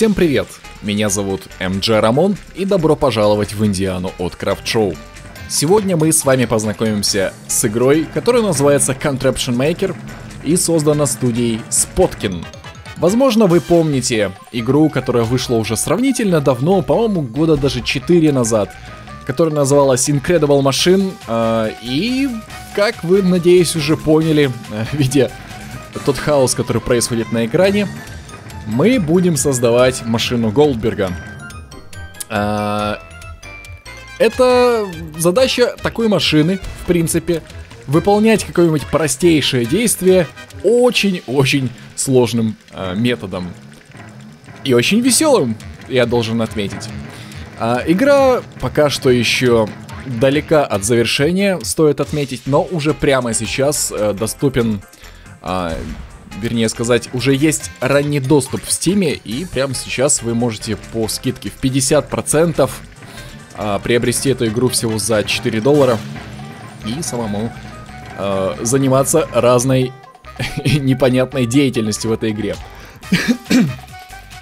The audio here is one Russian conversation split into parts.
Всем привет! Меня зовут МДЖ Рамон и добро пожаловать в Индиану от Крафт Шоу. Сегодня мы с вами познакомимся с игрой, которая называется Contraption Maker и создана студией Spotkin. Возможно, вы помните игру, которая вышла уже сравнительно давно, по-моему, года даже 4 назад, которая называлась Incredible Machine, э, и, как вы, надеюсь, уже поняли, э, видя тот хаос, который происходит на экране, мы будем создавать машину Голдберга. А, это задача такой машины, в принципе, выполнять какое-нибудь простейшее действие очень-очень сложным э, методом. И очень веселым, я должен отметить. А, игра пока что еще далека от завершения, стоит отметить, но уже прямо сейчас э, доступен э, вернее сказать, уже есть ранний доступ в Стиме, и прямо сейчас вы можете по скидке в 50% а, приобрести эту игру всего за 4 доллара и самому э, заниматься разной непонятной деятельностью в этой игре.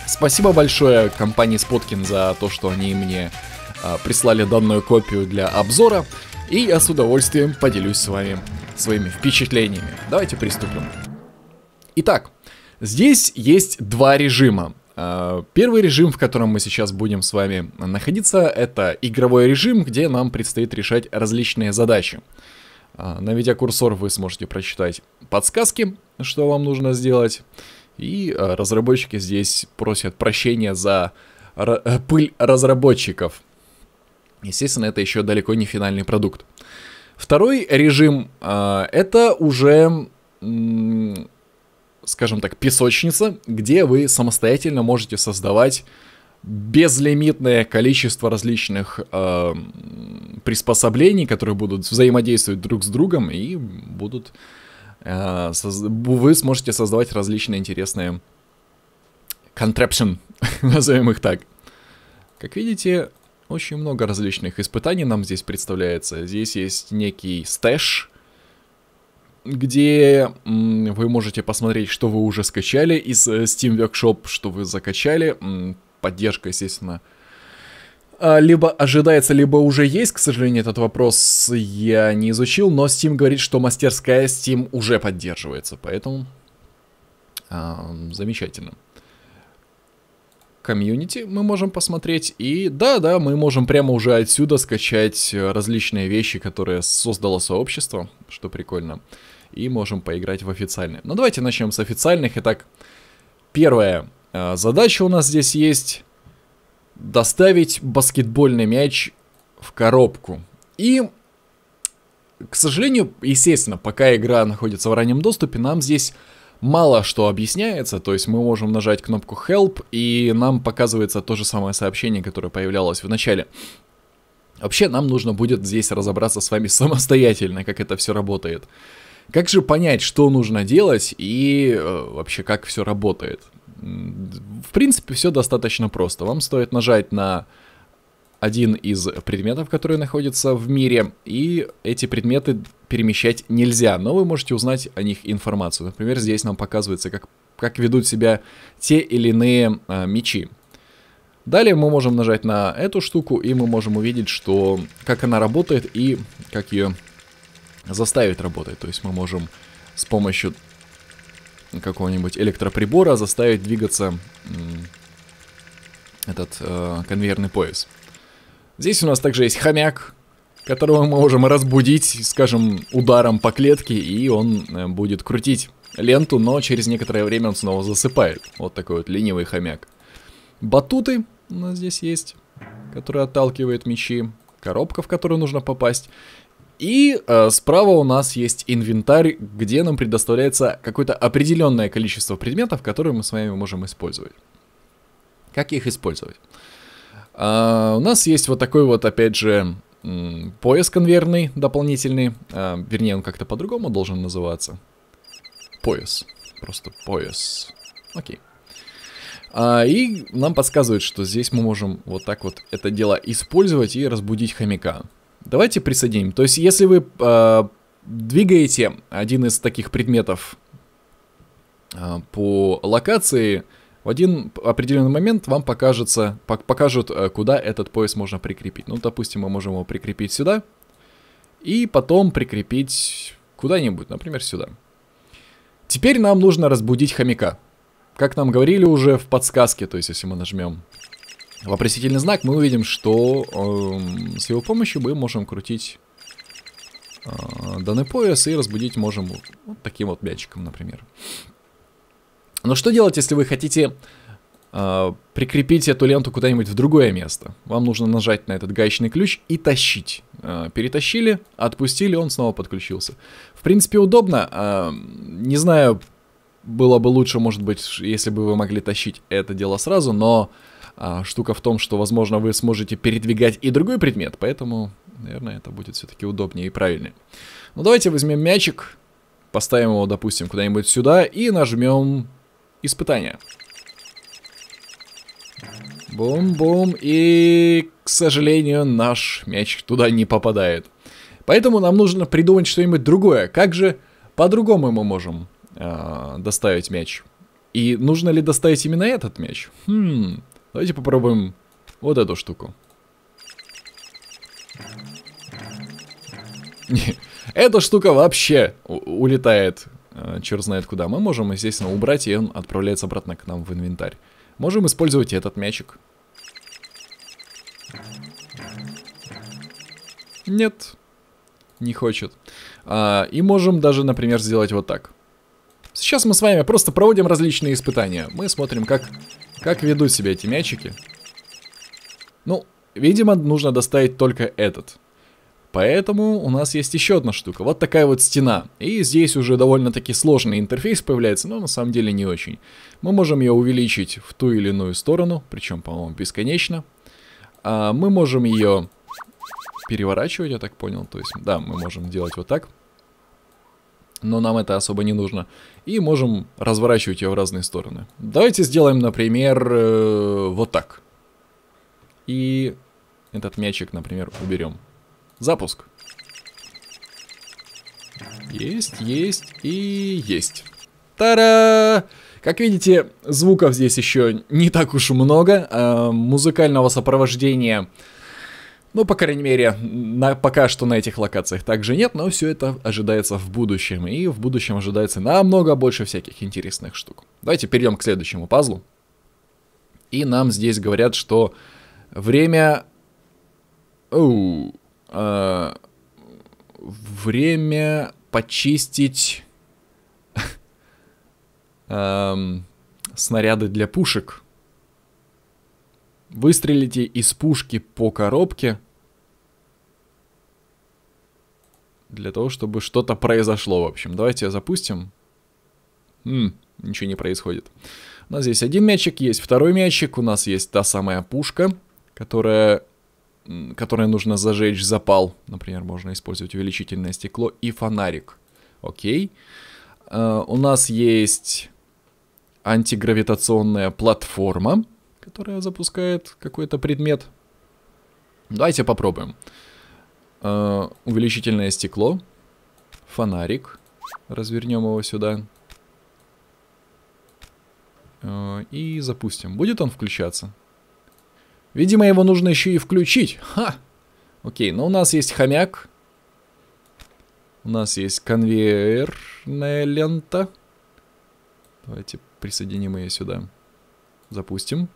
Спасибо большое компании споткин за то, что они мне э, прислали данную копию для обзора, и я с удовольствием поделюсь с вами своими впечатлениями. Давайте приступим. Итак, здесь есть два режима. А, первый режим, в котором мы сейчас будем с вами находиться, это игровой режим, где нам предстоит решать различные задачи. А, наведя курсор, вы сможете прочитать подсказки, что вам нужно сделать. И а, разработчики здесь просят прощения за э, пыль разработчиков. Естественно, это еще далеко не финальный продукт. Второй режим это уже скажем так, песочница, где вы самостоятельно можете создавать безлимитное количество различных э, приспособлений, которые будут взаимодействовать друг с другом и будут э, вы сможете создавать различные интересные contraption, назовем их так. Как видите, очень много различных испытаний нам здесь представляется. Здесь есть некий стэш, где вы можете посмотреть, что вы уже скачали из э, Steam Workshop, что вы закачали. Поддержка, естественно, а, либо ожидается, либо уже есть. К сожалению, этот вопрос я не изучил, но Steam говорит, что мастерская Steam уже поддерживается, поэтому а, замечательно. Комьюнити мы можем посмотреть, и да-да, мы можем прямо уже отсюда скачать э, различные вещи, которые создало сообщество, что прикольно. Прикольно и можем поиграть в официальные. Но ну, давайте начнем с официальных. Итак, первая э, задача у нас здесь есть доставить баскетбольный мяч в коробку. И, к сожалению, естественно, пока игра находится в раннем доступе, нам здесь мало что объясняется, то есть мы можем нажать кнопку Help, и нам показывается то же самое сообщение, которое появлялось в начале. Вообще, нам нужно будет здесь разобраться с вами самостоятельно, как это все работает. Как же понять, что нужно делать и э, вообще как все работает? В принципе, все достаточно просто. Вам стоит нажать на один из предметов, которые находятся в мире, и эти предметы перемещать нельзя, но вы можете узнать о них информацию. Например, здесь нам показывается, как, как ведут себя те или иные э, мечи. Далее мы можем нажать на эту штуку, и мы можем увидеть, что как она работает и как ее заставить работать. То есть мы можем с помощью какого-нибудь электроприбора заставить двигаться этот э, конвейерный пояс. Здесь у нас также есть хомяк, которого мы можем разбудить, скажем, ударом по клетке, и он э, будет крутить ленту, но через некоторое время он снова засыпает. Вот такой вот ленивый хомяк. Батуты у нас здесь есть, которые отталкивают мечи. Коробка, в которую нужно попасть. И э, справа у нас есть инвентарь, где нам предоставляется какое-то определенное количество предметов, которые мы с вами можем использовать. Как их использовать? Э, у нас есть вот такой вот, опять же, пояс конверный дополнительный. Э, вернее, он как-то по-другому должен называться. Пояс. Просто пояс. Окей. А, и нам подсказывает, что здесь мы можем вот так вот это дело использовать и разбудить хомяка. Давайте присоединим. То есть, если вы э, двигаете один из таких предметов э, по локации, в один определенный момент вам покажется, покажут, а, куда этот пояс можно прикрепить. Ну, допустим, мы можем его прикрепить сюда. И потом прикрепить куда-нибудь, например, сюда. Теперь нам нужно разбудить хомяка. Как нам говорили уже в подсказке, то есть если мы нажмем вопросительный знак, мы увидим, что э, с его помощью мы можем крутить э, данный пояс и разбудить можем вот таким вот мячиком, например. Но что делать, если вы хотите э, прикрепить эту ленту куда-нибудь в другое место? Вам нужно нажать на этот гаечный ключ и тащить. Э, перетащили, отпустили, он снова подключился. В принципе, удобно. Э, не знаю, было бы лучше, может быть, если бы вы могли тащить это дело сразу, но... А, штука в том, что, возможно, вы сможете передвигать и другой предмет, поэтому, наверное, это будет все-таки удобнее и правильнее. Ну, давайте возьмем мячик, поставим его, допустим, куда-нибудь сюда и нажмем испытание. Бум-бум, и, к сожалению, наш мячик туда не попадает. Поэтому нам нужно придумать что-нибудь другое. Как же по-другому мы можем э, доставить мяч? И нужно ли доставить именно этот мяч? Хм... Давайте попробуем вот эту штуку. эта штука вообще улетает э, черт знает куда. Мы можем, естественно, убрать, и он отправляется обратно к нам в инвентарь. Можем использовать этот мячик. Нет, не хочет. А, и можем даже, например, сделать вот так. Сейчас мы с вами просто проводим различные испытания. Мы смотрим, как как ведут себя эти мячики? Ну, видимо, нужно доставить только этот. Поэтому у нас есть еще одна штука. Вот такая вот стена. И здесь уже довольно-таки сложный интерфейс появляется, но на самом деле не очень. Мы можем ее увеличить в ту или иную сторону, причем, по-моему, бесконечно. А мы можем ее переворачивать, я так понял. То есть, да, мы можем делать вот так но нам это особо не нужно. И можем разворачивать ее в разные стороны. Давайте сделаем, например, э, вот так. И этот мячик, например, уберем. Запуск. Есть, есть и есть. Тара! Как видите, звуков здесь еще не так уж много. Э, музыкального сопровождения ну, по крайней мере, на, пока что на этих локациях также нет, но все это ожидается в будущем. И в будущем ожидается намного больше всяких интересных штук. Давайте перейдем к следующему пазлу. И нам здесь говорят, что время... Оу, э, время почистить эм, снаряды для пушек. Выстрелите из пушки по коробке. Для того, чтобы что-то произошло, в общем. Давайте запустим. М ничего не происходит. У нас здесь один мячик, есть второй мячик. У нас есть та самая пушка, которая которая нужно зажечь запал. Например, можно использовать увеличительное стекло и фонарик. Окей. Uh, у нас есть антигравитационная платформа которая запускает какой-то предмет. Давайте попробуем. Э, увеличительное стекло. Фонарик. Развернем его сюда. Э, и запустим. Будет он включаться? Видимо, его нужно еще и включить. Ха! Окей, но у нас есть хомяк. У нас есть конвейерная лента. Давайте присоединим ее сюда. Запустим.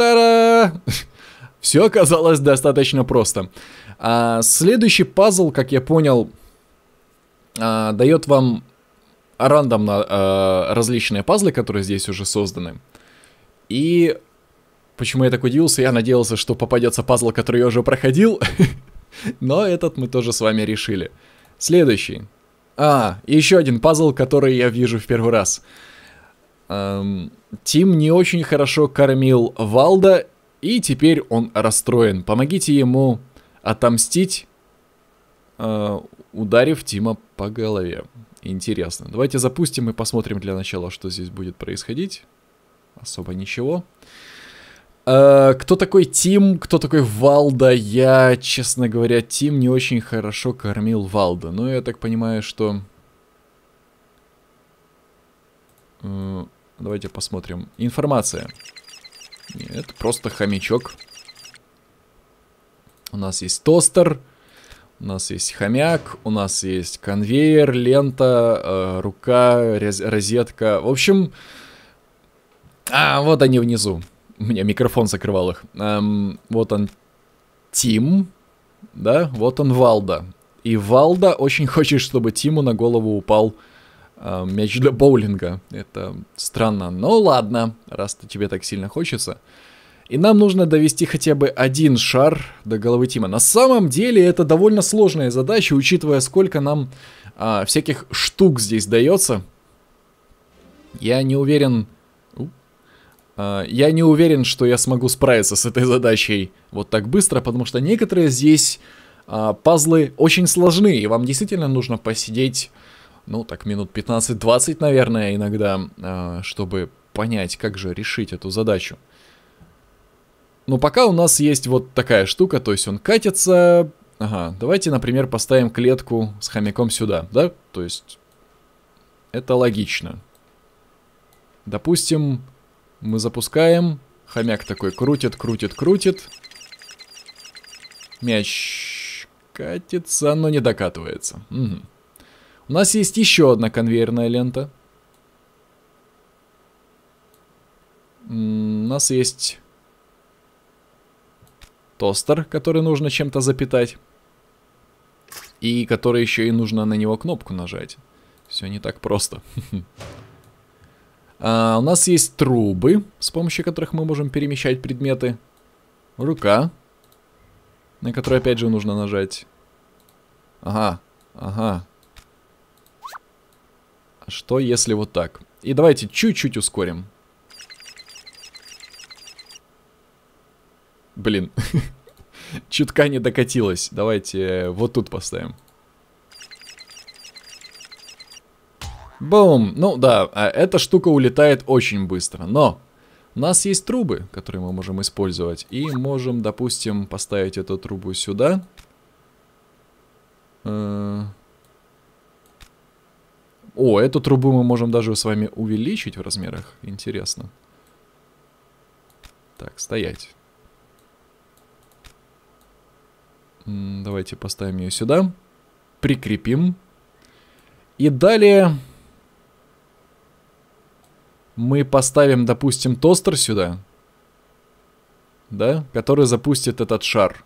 Та-да! Все оказалось достаточно просто. А, следующий пазл, как я понял, а, дает вам рандомно а, различные пазлы, которые здесь уже созданы. И почему я так удивился, я надеялся, что попадется пазл, который я уже проходил. Но этот мы тоже с вами решили. Следующий. А, еще один пазл, который я вижу в первый раз. Эм, Тим не очень хорошо кормил Валда, и теперь он расстроен. Помогите ему отомстить, э, ударив Тима по голове. Интересно. Давайте запустим и посмотрим для начала, что здесь будет происходить. Особо ничего. Э, кто такой Тим, кто такой Валда? Я, честно говоря, Тим не очень хорошо кормил Валда. Но я так понимаю, что... Э, Давайте посмотрим. Информация. Нет, просто хомячок. У нас есть тостер. У нас есть хомяк, у нас есть конвейер, лента, э, рука, розетка. В общем, а, вот они внизу. У меня микрофон закрывал их. Эм, вот он Тим, да, вот он Валда. И Валда очень хочет, чтобы Тиму на голову упал э, Эм, мяч для боулинга. Это странно, но ну ладно, раз-то тебе так сильно хочется. И нам нужно довести хотя бы один шар до головы Тима. На самом деле это довольно сложная задача, учитывая сколько нам а, всяких штук здесь дается. Я не уверен... А, я не уверен, что я смогу справиться с этой задачей вот так быстро, потому что некоторые здесь а, пазлы очень сложны, и вам действительно нужно посидеть ну, так минут 15-20, наверное, иногда, а, чтобы понять, как же решить эту задачу. Но пока у нас есть вот такая штука, то есть он катится... Ага, давайте, например, поставим клетку с хомяком сюда, да? То есть это логично. Допустим, мы запускаем, хомяк такой крутит, крутит, крутит. Мяч катится, но не докатывается. Угу. У нас есть еще одна конвейерная лента. У нас есть тостер, который нужно чем-то запитать. И который еще и нужно на него кнопку нажать. Все не так просто. А, у нас есть трубы, с помощью которых мы можем перемещать предметы. Рука, на которую опять же нужно нажать. Ага, ага. Что если вот так? И давайте чуть-чуть ускорим. Блин. Чутка не докатилась. Давайте э, вот тут поставим. Бум! Ну да, а эта штука улетает очень быстро, но у нас есть трубы, которые мы можем использовать. И можем, допустим, поставить эту трубу сюда. Э о, эту трубу мы можем даже с вами увеличить в размерах. Интересно. Так, стоять. Давайте поставим ее сюда. Прикрепим. И далее мы поставим, допустим, тостер сюда. Да? Который запустит этот шар.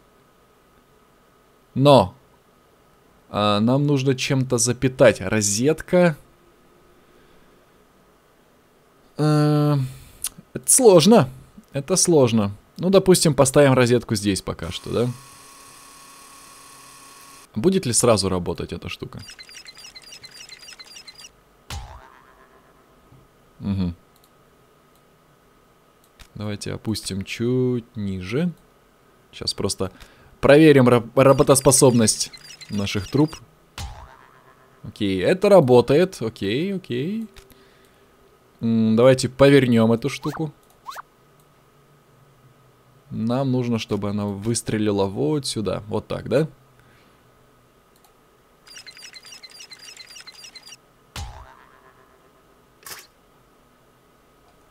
Но а, нам нужно чем-то запитать. Розетка. А, это сложно. Это сложно. Ну, допустим, поставим розетку здесь пока что, да? Будет ли сразу работать эта штука? Угу. Давайте опустим чуть ниже. Сейчас просто проверим работоспособность наших труб. Окей, это работает. Окей, окей. М давайте повернем эту штуку. Нам нужно, чтобы она выстрелила вот сюда. Вот так, да?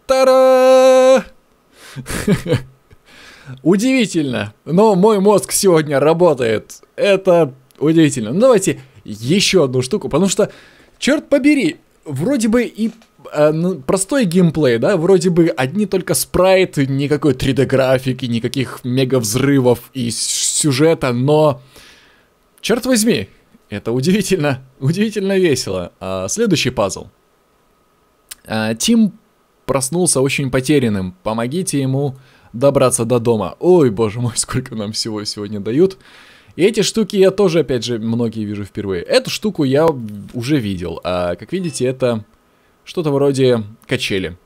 Тара! Удивительно, но мой мозг сегодня работает. Это удивительно. Ну давайте еще одну штуку, потому что, черт побери, вроде бы и э, ну, простой геймплей, да, вроде бы одни только спрайты, никакой 3D-графики, никаких мега-взрывов и сюжета, но, черт возьми, это удивительно, удивительно весело. А, следующий пазл. А, Тим проснулся очень потерянным, помогите ему добраться до дома. Ой, боже мой, сколько нам всего сегодня дают. И эти штуки я тоже, опять же, многие вижу впервые. Эту штуку я уже видел. А, как видите, это что-то вроде качели.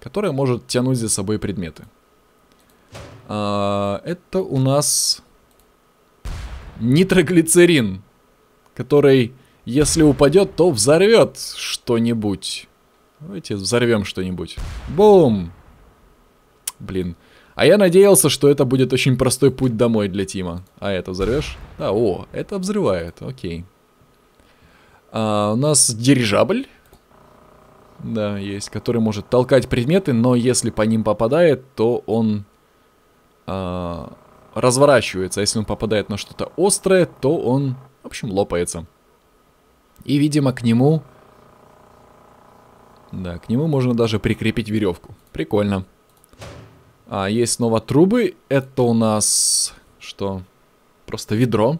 Которая может тянуть за собой предметы. А, это у нас нитроглицерин. Который, если упадет, то взорвет что-нибудь. Давайте взорвем что-нибудь. Бум! Блин. А я надеялся, что это будет очень простой путь домой для Тима. А это взорвешь? Да, о, это взрывает, окей. А, у нас дирижабль. Да, есть, который может толкать предметы, но если по ним попадает, то он а, разворачивается. А если он попадает на что-то острое, то он, в общем, лопается. И, видимо, к нему... Да, к нему можно даже прикрепить веревку. Прикольно. А, есть снова трубы. Это у нас... Что? Просто ведро.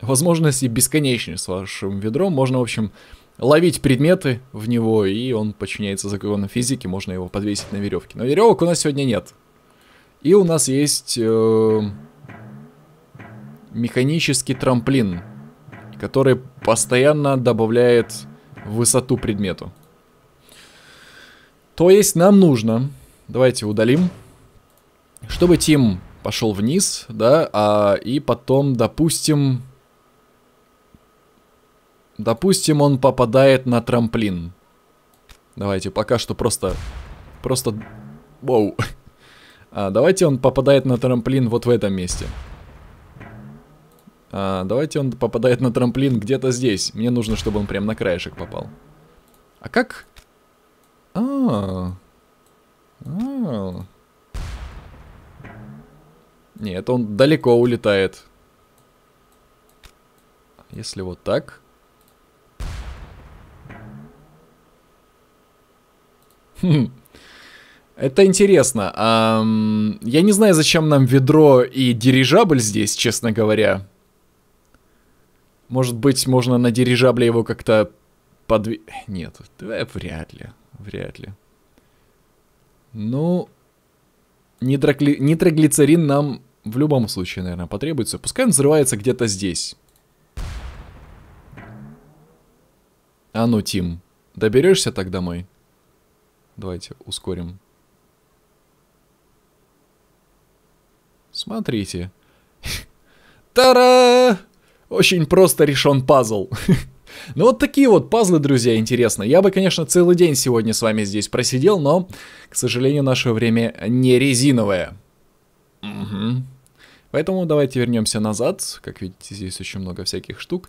Возможности бесконечны с вашим ведром. Можно, в общем, ловить предметы в него, и он подчиняется законам физики. Можно его подвесить на веревке. Но веревок у нас сегодня нет. И у нас есть... Э механический трамплин, который постоянно добавляет высоту предмету. То есть нам нужно, давайте удалим, чтобы Тим пошел вниз, да, а, и потом, допустим, допустим, он попадает на трамплин. Давайте пока что просто, просто, воу. А, давайте он попадает на трамплин вот в этом месте. А, давайте он попадает на трамплин где-то здесь. Мне нужно, чтобы он прям на краешек попал. А как а, -а, Нет, он далеко улетает. Если вот так... Хм. Это интересно. Эм, я не знаю, зачем нам ведро и дирижабль здесь, честно говоря. Может быть, можно на дирижабле его как-то подвиг... Нет, вряд ли. Вряд ли. Ну, нитрогли... нитроглицерин нам в любом случае, наверное, потребуется. Пускай он взрывается где-то здесь. А ну, Тим, доберешься так домой? Давайте ускорим. Смотрите. та-ра, Очень просто решен пазл. Ну вот такие вот пазлы, друзья, интересно. Я бы, конечно, целый день сегодня с вами здесь просидел, но, к сожалению, наше время не резиновое. Угу. Поэтому давайте вернемся назад. Как видите, здесь очень много всяких штук.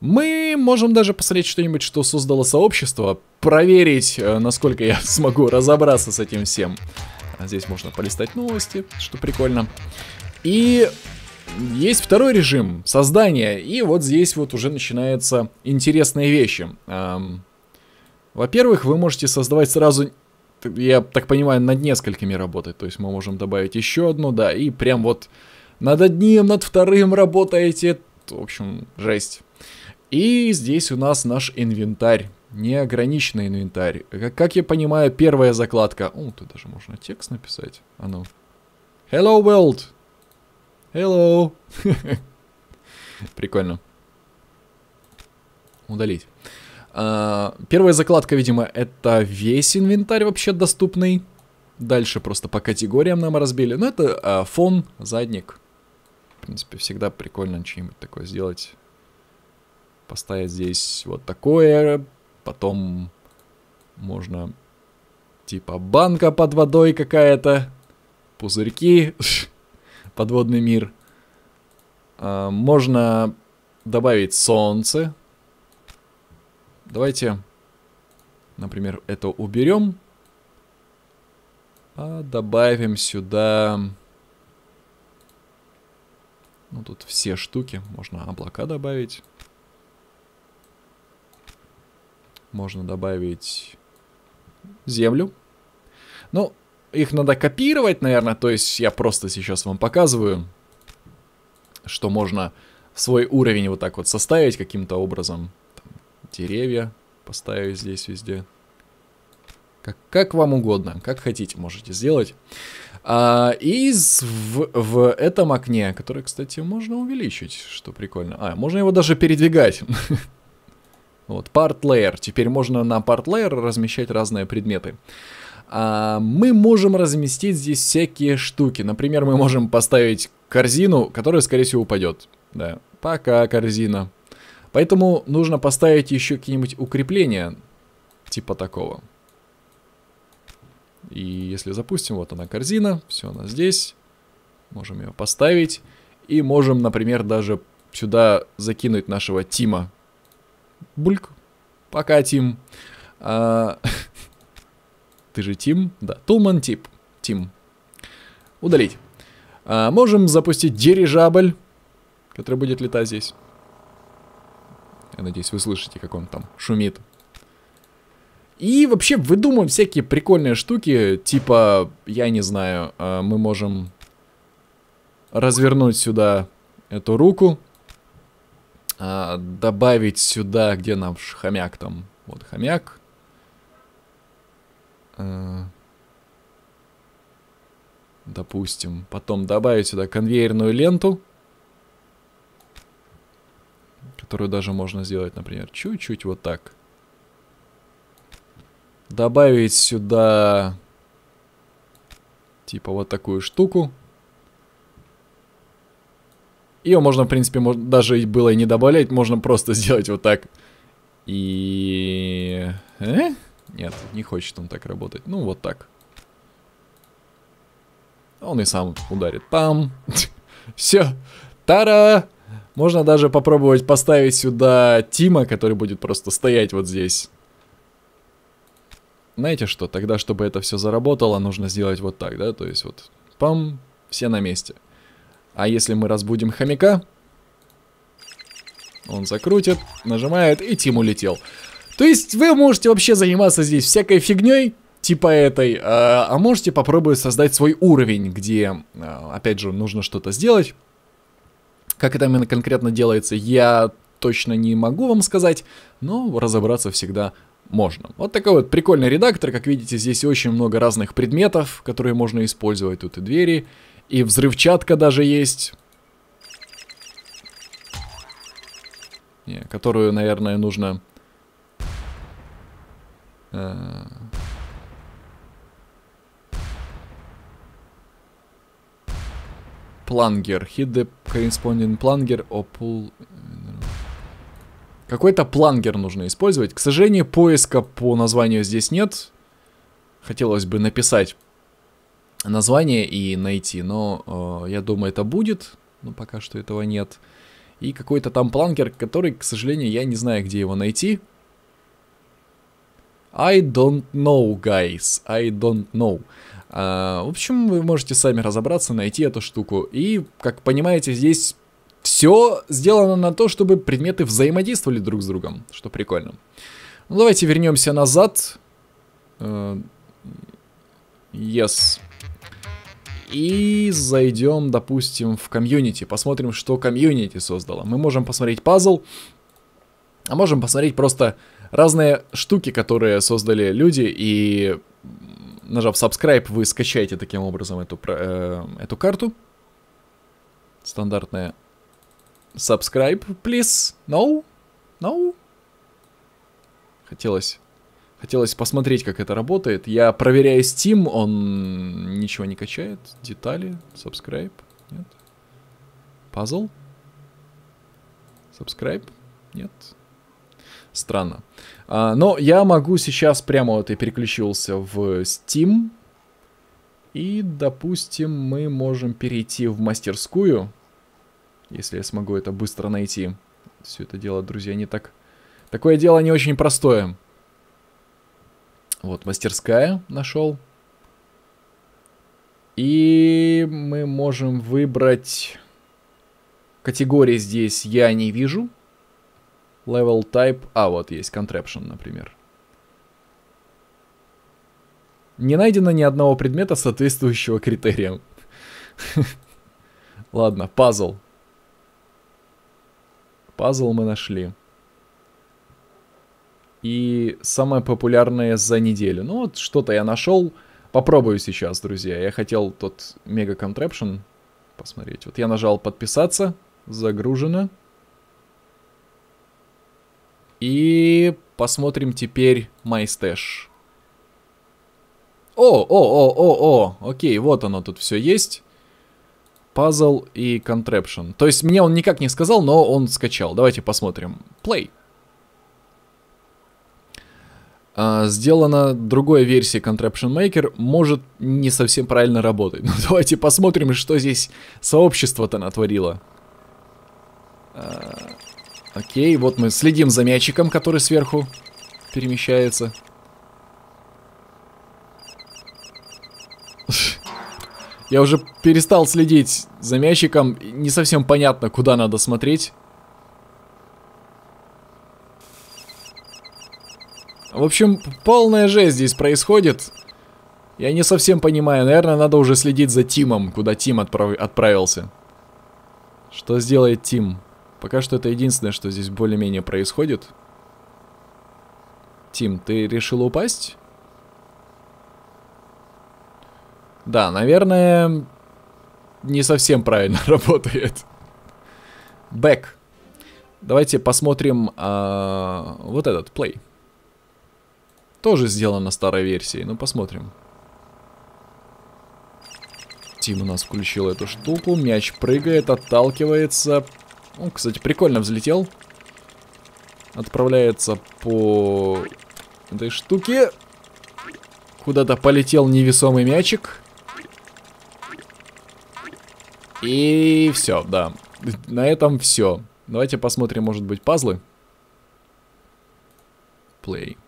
Мы можем даже посмотреть что-нибудь, что создало сообщество, проверить, э, насколько я смогу разобраться с этим всем. Здесь можно полистать новости, что прикольно. И есть второй режим создания, и вот здесь вот уже начинаются интересные вещи. Эм, во-первых, вы можете создавать сразу, я так понимаю, над несколькими работать, то есть мы можем добавить еще одну, да, и прям вот над одним, над вторым работаете, в общем, жесть. И здесь у нас наш инвентарь, неограниченный инвентарь. как я понимаю, первая закладка, о, тут даже можно текст написать, а ну. Hello World, Hello. Прикольно. Удалить. А, первая закладка, видимо, это весь инвентарь вообще доступный. Дальше просто по категориям нам разбили. Но ну, это а, фон, задник. В принципе, всегда прикольно что-нибудь такое сделать. Поставить здесь вот такое. Потом можно типа банка под водой какая-то. Пузырьки. подводный мир. А, можно добавить солнце. Давайте, например, это уберем. А добавим сюда... Ну, тут все штуки. Можно облака добавить. Можно добавить землю. Ну, их надо копировать, наверное. То есть я просто сейчас вам показываю, что можно свой уровень вот так вот составить каким-то образом. Там, деревья поставлю здесь везде. Как, как вам угодно, как хотите, можете сделать. А, и в, в этом окне, которое, кстати, можно увеличить, что прикольно. А, можно его даже передвигать. Вот, part layer. Теперь можно на part layer размещать разные предметы. А мы можем разместить здесь всякие штуки. Например, мы можем поставить корзину, которая, скорее всего, упадет. Да, пока корзина. Поэтому нужно поставить еще какие-нибудь укрепления типа такого. И если запустим, вот она корзина, все она здесь. Можем ее поставить. И можем, например, даже сюда закинуть нашего Тима. Бульк. Пока, Тим. А, ты же Тим, да, Тулман Тип, Тим. Удалить. А, можем запустить дирижабль, который будет летать здесь. Я надеюсь, вы слышите, как он там шумит. И вообще выдумываем всякие прикольные штуки, типа, я не знаю, а, мы можем развернуть сюда эту руку, а, добавить сюда, где наш хомяк там, вот хомяк, Э, допустим, потом добавить сюда конвейерную ленту, которую даже можно сделать, например, чуть-чуть вот так. Добавить сюда типа вот такую штуку. Ее можно, в принципе, даже было и не добавлять, можно просто сделать вот так. И... Э? Нет, не хочет он так работать. Ну, вот так. Он и сам ударит. Пам! Все. Тара! Можно даже попробовать поставить сюда Тима, который будет просто стоять вот здесь. Знаете что, тогда, чтобы это все заработало, нужно сделать вот так, да? То есть вот пам, все на месте. А если мы разбудим хомяка, он закрутит, нажимает, и Тим улетел. То есть вы можете вообще заниматься здесь всякой фигней, типа этой, а, а можете попробовать создать свой уровень, где, а, опять же, нужно что-то сделать. Как это именно конкретно делается, я точно не могу вам сказать, но разобраться всегда можно. Вот такой вот прикольный редактор, как видите, здесь очень много разных предметов, которые можно использовать, тут и двери, и взрывчатка даже есть. Не, которую, наверное, нужно Э, плангер. Hit the corresponding plunger or э, Какой-то плангер нужно использовать. К сожалению, поиска по названию здесь нет. Хотелось бы написать название и найти, но э, я думаю, это будет. Но пока что этого нет. И какой-то там плангер, который, к сожалению, я не знаю, где его найти. I don't know, guys. I don't know. А, в общем, вы можете сами разобраться, найти эту штуку. И, как понимаете, здесь все сделано на то, чтобы предметы взаимодействовали друг с другом, что прикольно. Ну, давайте вернемся назад. Uh, yes. И зайдем, допустим, в комьюнити. Посмотрим, что комьюнити создало. Мы можем посмотреть пазл. А можем посмотреть просто разные штуки, которые создали люди, и нажав subscribe, вы скачаете таким образом эту, э, эту карту. Стандартная. Subscribe, please. No? No? Хотелось... Хотелось посмотреть, как это работает. Я проверяю Steam, он ничего не качает. Детали, subscribe, нет. Пазл. Subscribe, нет. Странно. А, но я могу сейчас прямо вот и переключился в Steam. И, допустим, мы можем перейти в мастерскую. Если я смогу это быстро найти. Все это дело, друзья, не так... Такое дело не очень простое. Вот, мастерская нашел. И мы можем выбрать... Категории здесь я не вижу, Level type, а вот есть contraption, например. Не найдено ни одного предмета, соответствующего критериям. Ладно, пазл. Пазл мы нашли. И самое популярное за неделю. Ну вот что-то я нашел. Попробую сейчас, друзья. Я хотел тот мега контрепшн посмотреть. Вот я нажал подписаться. Загружено. И посмотрим теперь MyStash. О, о, о, о, о, окей, вот оно тут все есть. Пазл и Contraption. То есть мне он никак не сказал, но он скачал. Давайте посмотрим. Play. А, сделана другая версия Contraption Maker, может не совсем правильно работать. Но ну, давайте посмотрим, что здесь сообщество-то натворило. А, Окей, вот мы следим за мячиком, который сверху перемещается. Я уже перестал следить за мячиком. Не совсем понятно, куда надо смотреть. В общем, полная жесть здесь происходит. Я не совсем понимаю. Наверное, надо уже следить за Тимом, куда Тим отправ... отправился. Что сделает Тим? Пока что это единственное, что здесь более-менее происходит. Тим, ты решил упасть? Да, наверное, не совсем правильно работает. Бэк. Давайте посмотрим э, вот этот, плей. Тоже сделано старой версии, ну посмотрим. Тим у нас включил эту штуку, мяч прыгает, отталкивается, он, ну, кстати, прикольно взлетел. Отправляется по этой штуке. Куда-то полетел невесомый мячик. И все, да. На этом все. Давайте посмотрим, может быть, пазлы. Плей.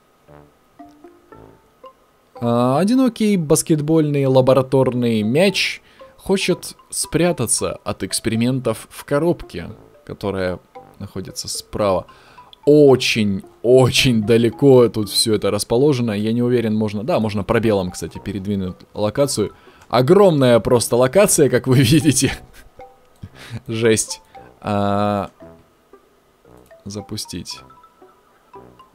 А, одинокий баскетбольный лабораторный мяч хочет спрятаться от экспериментов в коробке которая находится справа. Очень-очень далеко тут все это расположено. Я не уверен, можно... Да, можно пробелом, кстати, передвинуть локацию. Огромная просто локация, как вы видите. Жесть. А... Запустить.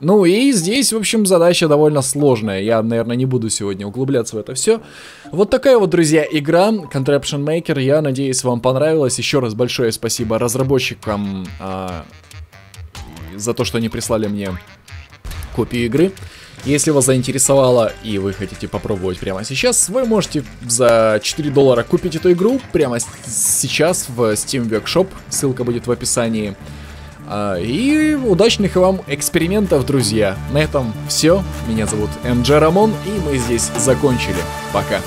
Ну и здесь, в общем, задача довольно сложная. Я, наверное, не буду сегодня углубляться в это все. Вот такая вот, друзья, игра Contraption Maker. Я надеюсь, вам понравилась. Еще раз большое спасибо разработчикам а, за то, что они прислали мне копию игры. Если вас заинтересовало и вы хотите попробовать прямо сейчас, вы можете за 4 доллара купить эту игру прямо сейчас в Steam Workshop. Ссылка будет в описании. А, и удачных вам экспериментов, друзья. На этом все. Меня зовут МДЖ Рамон, и мы здесь закончили. Пока.